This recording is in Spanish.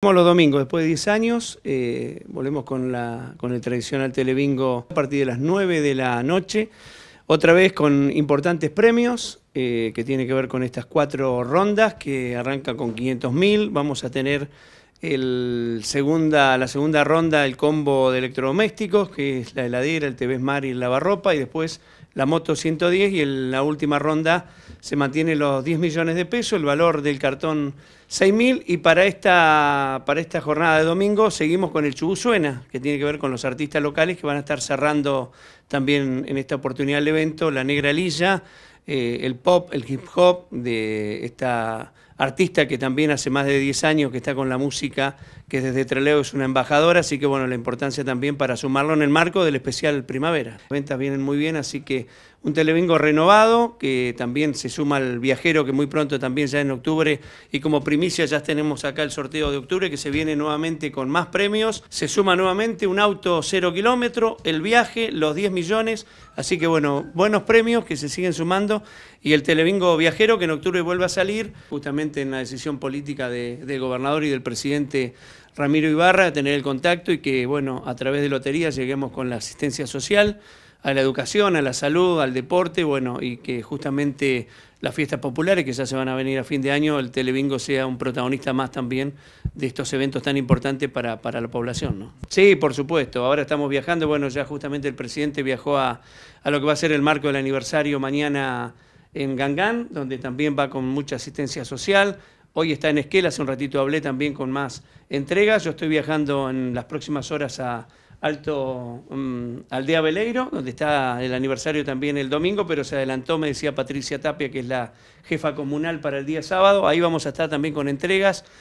los domingos, después de 10 años, eh, volvemos con, la, con el tradicional Telebingo a partir de las 9 de la noche, otra vez con importantes premios eh, que tiene que ver con estas cuatro rondas que arranca con 500.000, vamos a tener el segunda, la segunda ronda el combo de electrodomésticos, que es la heladera, el TV Smart y el lavarropa, y después la moto 110 y en la última ronda se mantiene los 10 millones de pesos, el valor del cartón 6.000 y para esta, para esta jornada de domingo seguimos con el chubusuena que tiene que ver con los artistas locales que van a estar cerrando también en esta oportunidad el evento, La Negra Lilla, eh, el pop, el hip hop, de esta artista que también hace más de 10 años que está con la música que desde Treleo es una embajadora, así que bueno, la importancia también para sumarlo en el marco del especial Primavera. Las ventas vienen muy bien, así que un telebingo renovado, que también se suma al viajero, que muy pronto también ya en octubre, y como primicia ya tenemos acá el sorteo de octubre, que se viene nuevamente con más premios, se suma nuevamente un auto cero kilómetro, el viaje, los 10 millones, así que bueno, buenos premios que se siguen sumando, y el telebingo viajero, que en octubre vuelve a salir, justamente en la decisión política de, del gobernador y del presidente Ramiro Ibarra, a tener el contacto y que, bueno, a través de Lotería lleguemos con la asistencia social, a la educación, a la salud, al deporte, bueno, y que justamente las fiestas populares que ya se van a venir a fin de año, el Telebingo sea un protagonista más también de estos eventos tan importantes para, la población. ¿no? Sí, por supuesto, ahora estamos viajando, bueno, ya justamente el presidente viajó a, a lo que va a ser el marco del aniversario mañana en Gangán, donde también va con mucha asistencia social, Hoy está en Esquelas, hace un ratito hablé también con más entregas. Yo estoy viajando en las próximas horas a Alto mm, Aldea Veleiro, donde está el aniversario también el domingo, pero se adelantó, me decía Patricia Tapia, que es la jefa comunal para el día sábado. Ahí vamos a estar también con entregas